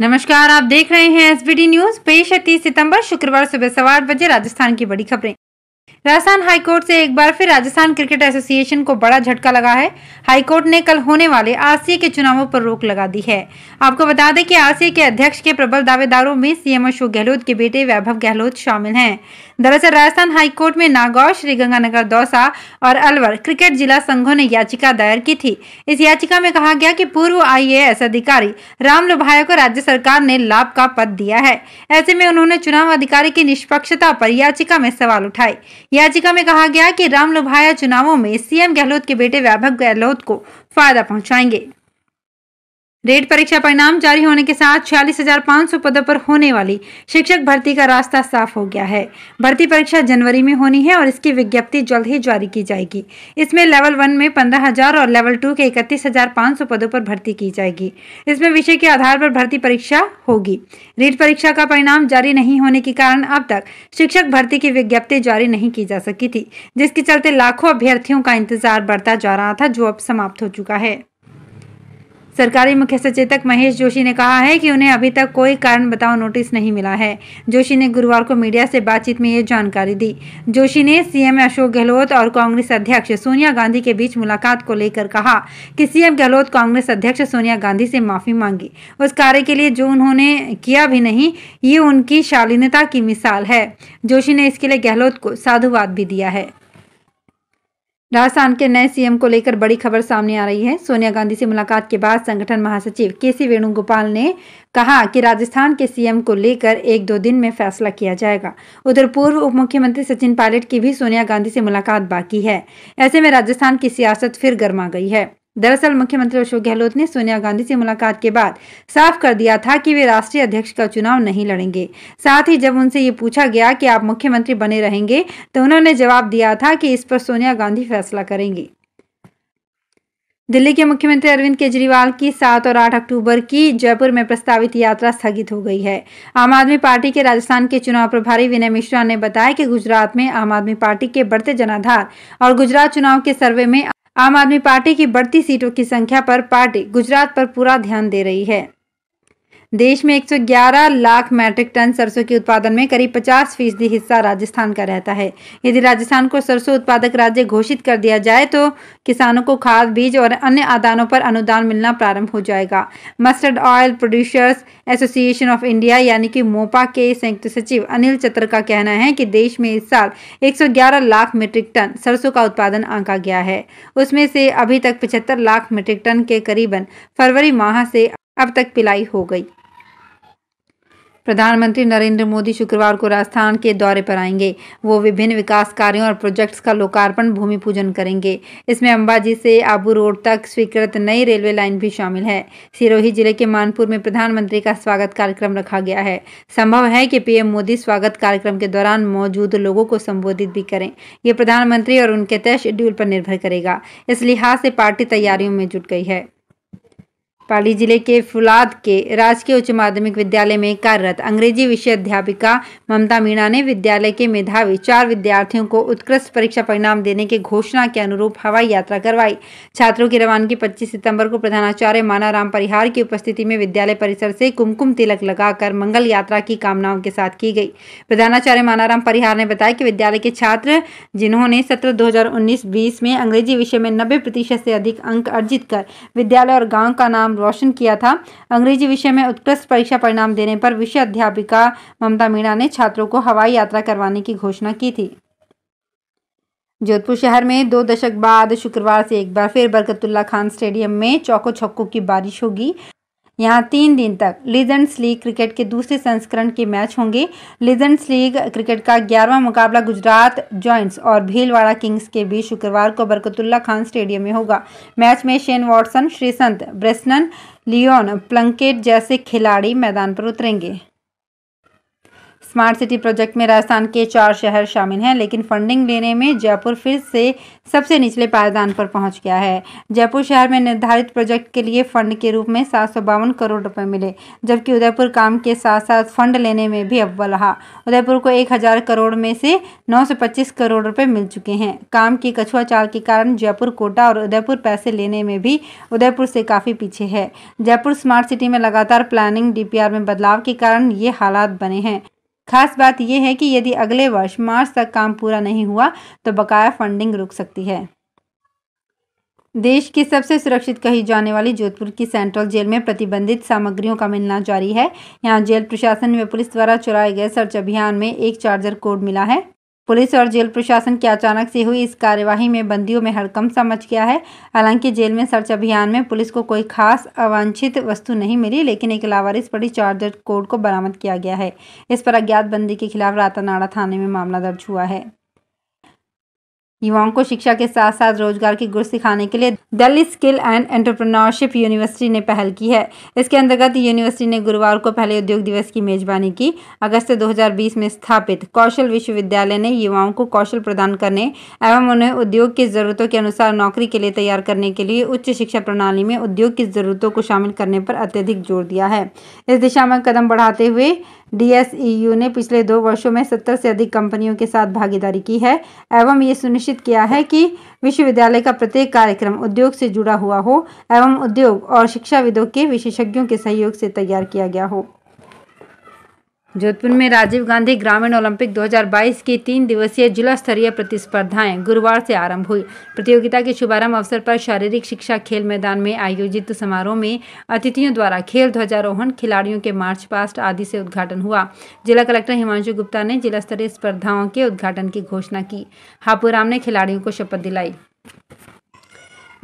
नमस्कार आप देख रहे हैं एसबीडी न्यूज पेश है तीस सितम्बर शुक्रवार सुबह सवा बजे राजस्थान की बड़ी खबरें राजस्थान हाईकोर्ट से एक बार फिर राजस्थान क्रिकेट एसोसिएशन को बड़ा झटका लगा है हाईकोर्ट ने कल होने वाले आरसीए के चुनावों पर रोक लगा दी है आपको बता दें कि आरसीए के अध्यक्ष के प्रबल दावेदारों में सीएम अशोक गहलोत के बेटे वैभव गहलोत शामिल हैं दरअसल राजस्थान हाईकोर्ट में नागौर श्रीगंगानगर दौसा और अलवर क्रिकेट जिला संघों ने याचिका दायर की थी इस याचिका में कहा गया कि पूर्व आई अधिकारी राम लुभाया को राज्य सरकार ने लाभ का पद दिया है ऐसे में उन्होंने चुनाव अधिकारी की निष्पक्षता पर याचिका में सवाल उठाए याचिका में कहा गया कि राम लोभाया चुनावों में सीएम गहलोत के बेटे वैभव गहलोत को फायदा पहुंचाएंगे रेड परीक्षा परिणाम जारी होने के साथ छियालीस हजार पाँच सौ पदों पर होने वाली शिक्षक भर्ती का रास्ता साफ हो गया है भर्ती परीक्षा जनवरी में होनी है और इसकी विज्ञप्ति जल्द ही जारी की जाएगी इसमें लेवल वन में पंद्रह हजार और लेवल टू के इकतीस हजार पाँच सौ पदों पर भर्ती की जाएगी इसमें विषय के आधार पर भर्ती परीक्षा होगी रेट परीक्षा का परिणाम जारी नहीं होने के कारण अब तक शिक्षक भर्ती की विज्ञप्ति जारी नहीं की जा सकी थी जिसके चलते लाखों अभ्यर्थियों का इंतजार बढ़ता जा रहा था जो अब समाप्त हो चुका है सरकारी मुख्य सचेतक महेश जोशी ने कहा है कि उन्हें अभी तक कोई कारण बताओ नोटिस नहीं मिला है जोशी ने गुरुवार को मीडिया से बातचीत में ये जानकारी दी जोशी ने सीएम अशोक गहलोत और कांग्रेस अध्यक्ष सोनिया गांधी के बीच मुलाकात को लेकर कहा कि सीएम गहलोत कांग्रेस अध्यक्ष सोनिया गांधी से माफी मांगी उस कार्य के लिए जो उन्होंने किया भी नहीं ये उनकी शालीनता की मिसाल है जोशी ने इसके लिए गहलोत को साधुवाद भी दिया है राजस्थान के नए सीएम को लेकर बड़ी खबर सामने आ रही है सोनिया गांधी से मुलाकात के बाद संगठन महासचिव के सी वेणुगोपाल ने कहा कि राजस्थान के सीएम को लेकर एक दो दिन में फैसला किया जाएगा उधर पूर्व उप मुख्यमंत्री सचिन पायलट की भी सोनिया गांधी से मुलाकात बाकी है ऐसे में राजस्थान की सियासत फिर गर्मा गई है दरअसल मुख्यमंत्री अशोक गहलोत ने सोनिया गांधी से मुलाकात के बाद साफ कर दिया था कि वे राष्ट्रीय अध्यक्ष का चुनाव नहीं लड़ेंगे साथ ही जब उनसे ये पूछा गया कि आप मुख्यमंत्री बने रहेंगे तो उन्होंने जवाब दिया था कि इस पर सोनिया गांधी फैसला करेंगी दिल्ली के मुख्यमंत्री अरविंद केजरीवाल की सात और आठ अक्टूबर की जयपुर में प्रस्तावित यात्रा स्थगित हो गई है आम आदमी पार्टी के राजस्थान के चुनाव प्रभारी विनय मिश्रा ने बताया कि गुजरात में आम आदमी पार्टी के बढ़ते जनाधार और गुजरात चुनाव के सर्वे में आम आदमी पार्टी की बढ़ती सीटों की संख्या पर पार्टी गुजरात पर पूरा ध्यान दे रही है देश में 111 लाख मैट्रिक टन सरसों के उत्पादन में करीब 50 फीसदी हिस्सा राजस्थान का रहता है यदि राजस्थान को सरसों उत्पादक राज्य घोषित कर दिया जाए तो किसानों को खाद बीज और अन्य आदानों पर अनुदान मिलना प्रारंभ हो जाएगा mustard oil producers association of India यानी कि मोपा के संयुक्त सचिव अनिल चत्र का कहना है कि देश में इस साल एक लाख मीट्रिक टन सरसों का उत्पादन आंका गया है उसमें से अभी तक पिछहत्तर लाख मीट्रिक टन के करीबन फरवरी माह से अब तक पिलाई हो गई प्रधानमंत्री नरेंद्र मोदी शुक्रवार को राजस्थान के दौरे पर आएंगे वो विभिन्न विकास कार्यों और प्रोजेक्ट्स का लोकार्पण भूमि पूजन करेंगे इसमें अंबाजी से आबू रोड तक स्वीकृत नई रेलवे लाइन भी शामिल है सिरोही जिले के मानपुर में प्रधानमंत्री का स्वागत कार्यक्रम रखा गया है संभव है कि पीएम मोदी स्वागत कार्यक्रम के दौरान मौजूद लोगों को संबोधित भी करें ये प्रधानमंत्री और उनके तय शेड्यूल पर निर्भर करेगा इस लिहाज से पार्टी तैयारियों में जुट गई है पाली जिले के फुलाद के राजकीय उच्च माध्यमिक विद्यालय में कार्यरत अंग्रेजी विषय अध्यापिका ममता मीणा ने विद्यालय के मेधावी चार विद्यार्थियों को उत्कृष्ट परीक्षा परिणाम देने के घोषणा के अनुरूप हवाई यात्रा करवाई छात्रों की रवानगी 25 सितंबर को प्रधानाचार्य माना राम परिहार की उपस्थिति में विद्यालय परिसर से कुमकुम तिलक लगाकर मंगल यात्रा की कामनाओं के साथ की गई प्रधानाचार्य मानाराम परिहार ने बताया कि विद्यालय के छात्र जिन्होंने सत्र दो हजार में अंग्रेजी विषय में नब्बे प्रतिशत से अधिक अंक अर्जित कर विद्यालय और गाँव का नाम रोशन किया था अंग्रेजी विषय में उत्कृष्ट परीक्षा परिणाम देने पर विषय अध्यापिका ममता मीणा ने छात्रों को हवाई यात्रा करवाने की घोषणा की थी जोधपुर शहर में दो दशक बाद शुक्रवार से एक बार फिर बरकतुल्ला खान स्टेडियम में चौको छक्कों की बारिश होगी यहाँ तीन दिन तक लीजेंड्स लीग क्रिकेट के दूसरे संस्करण के मैच होंगे लीजेंड्स लीग क्रिकेट का ग्यारहवां मुकाबला गुजरात जॉइंट्स और भीलवाड़ा किंग्स के बीच शुक्रवार को बरकतुल्ला खान स्टेडियम में होगा मैच में Shane Watson Sreesanth Bresnan Lyon Plunkett जैसे खिलाड़ी मैदान पर उतरेंगे स्मार्ट सिटी प्रोजेक्ट में राजस्थान के चार शहर शामिल हैं लेकिन फंडिंग लेने में जयपुर फिर से सबसे निचले पायदान पर पहुंच गया है जयपुर शहर में निर्धारित प्रोजेक्ट के लिए फंड के रूप में सात करोड़ रुपए मिले जबकि उदयपुर काम के साथ साथ फंड लेने में भी अव्वल रहा उदयपुर को एक हजार करोड़ में से पच्चीस करोड़ रुपए मिल चुके हैं काम की कछुआ चाल के कारण जयपुर कोटा और उदयपुर पैसे लेने में भी उदयपुर से काफ़ी पीछे है जयपुर स्मार्ट सिटी में लगातार प्लानिंग डीपीआर में बदलाव के कारण ये हालात बने हैं खास बात यह है कि यदि अगले वर्ष मार्च तक काम पूरा नहीं हुआ तो बकाया फंडिंग रुक सकती है देश की सबसे सुरक्षित कही जाने वाली जोधपुर की सेंट्रल जेल में प्रतिबंधित सामग्रियों का मिलना जारी है यहाँ जेल प्रशासन में पुलिस द्वारा चलाए गए सर्च अभियान में एक चार्जर कोड मिला है पुलिस और जेल प्रशासन की अचानक से हुई इस कार्यवाही में बंदियों में हड़कम सा मच गया है हालांकि जेल में सर्च अभियान में पुलिस को कोई खास अवांछित वस्तु नहीं मिली लेकिन एक लावारिस पड़ी चार्जर कोड को बरामद किया गया है इस पर अज्ञात बंदी के खिलाफ रातानाड़ा थाने में मामला दर्ज हुआ है युवाओं को शिक्षा के साथ साथ रोजगार की गुर सिखाने के लिए Delhi skill and entrepreneurship university ने पहल की है इसके अंतर्गत यूनिवर्सिटी ने गुरुवार को पहले उद्योग दिवस की मेजबानी की अगस्त 2020 में स्थापित कौशल विश्वविद्यालय ने युवाओं को कौशल प्रदान करने एवं उन्हें उद्योग की जरूरतों के अनुसार नौकरी के लिए तैयार करने के लिए उच्च शिक्षा प्रणाली में उद्योग की जरूरतों को शामिल करने पर अत्यधिक जोर दिया है इस दिशा में कदम बढ़ाते हुए डीएसईयू ने पिछले दो वर्षों में सत्तर से अधिक कंपनियों के साथ भागीदारी की है एवं ये सुनिश्चित किया है कि विश्वविद्यालय का प्रत्येक कार्यक्रम उद्योग से जुड़ा हुआ हो एवं उद्योग और शिक्षाविदों के विशेषज्ञों के सहयोग से तैयार किया गया हो जोधपुर में राजीव गांधी ग्रामीण ओलंपिक 2022 की तीन दिवसीय जिला स्तरीय प्रतिस्पर्धाएं गुरुवार से आरंभ हुई प्रतियोगिता के शुभारंभ अवसर पर शारीरिक शिक्षा खेल मैदान में आयोजित समारोह में अतिथियों द्वारा खेल ध्वजारोहण खिलाड़ियों के मार्च पास्ट आदि से उद्घाटन हुआ जिला कलेक्टर हिमांशु गुप्ता ने जिला स्तरीय स्पर्धाओं के उद्घाटन की घोषणा की हापुराम ने खिलाड़ियों को शपथ दिलाई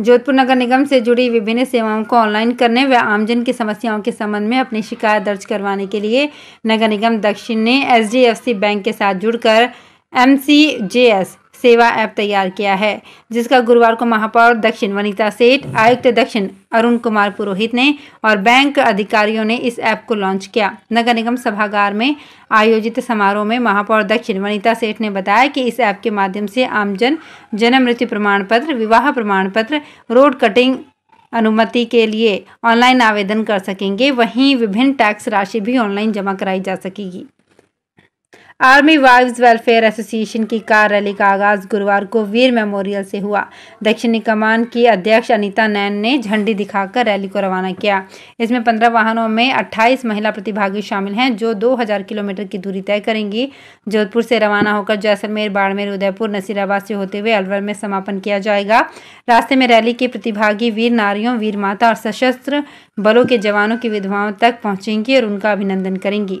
जोधपुर नगर निगम से जुड़ी विभिन्न सेवाओं को ऑनलाइन करने व आमजन की समस्याओं के संबंध में अपनी शिकायत दर्ज करवाने के लिए नगर निगम दक्षिण ने एचडीएफसी बैंक के साथ जुड़कर एस सेवा ऐप तैयार किया है जिसका गुरुवार को महापौर दक्षिण वनिता सेठ आयुक्त दक्षिण अरुण कुमार पुरोहित ने और बैंक अधिकारियों ने इस ऐप को लॉन्च किया नगर निगम सभागार में आयोजित समारोह में महापौर दक्षिण वनिता सेठ ने बताया कि इस ऐप के माध्यम से आमजन जन्म मृत्यु प्रमाण पत्र विवाह प्रमाण पत्र रोड कटिंग अनुमति के लिए ऑनलाइन आवेदन कर सकेंगे वहीं विभिन्न टैक्स राशि भी ऑनलाइन जमा कराई जा सकेगी आर्मी वाइव्स वेलफेयर एसोसिएशन की कार रैली का आगाज गुरुवार को वीर मेमोरियल से हुआ दक्षिणी कमान की अध्यक्ष अनीता नैन ने झंडी दिखाकर रैली को रवाना किया इसमें पंद्रह वाहनों में अट्ठाईस महिला प्रतिभागी शामिल हैं जो दो हजार किलोमीटर की दूरी तय करेंगी जोधपुर से रवाना होकर जैसलमेर बाड़मेर उदयपुर नसीराबाद से होते हुए अलवर में समापन किया जाएगा रास्ते में रैली के प्रतिभागी वीर नारियों वीर माता और सशस्त्र बलों के जवानों की विधवाओं तक पहुंचेंगी और उनका अभिनंदन करेंगी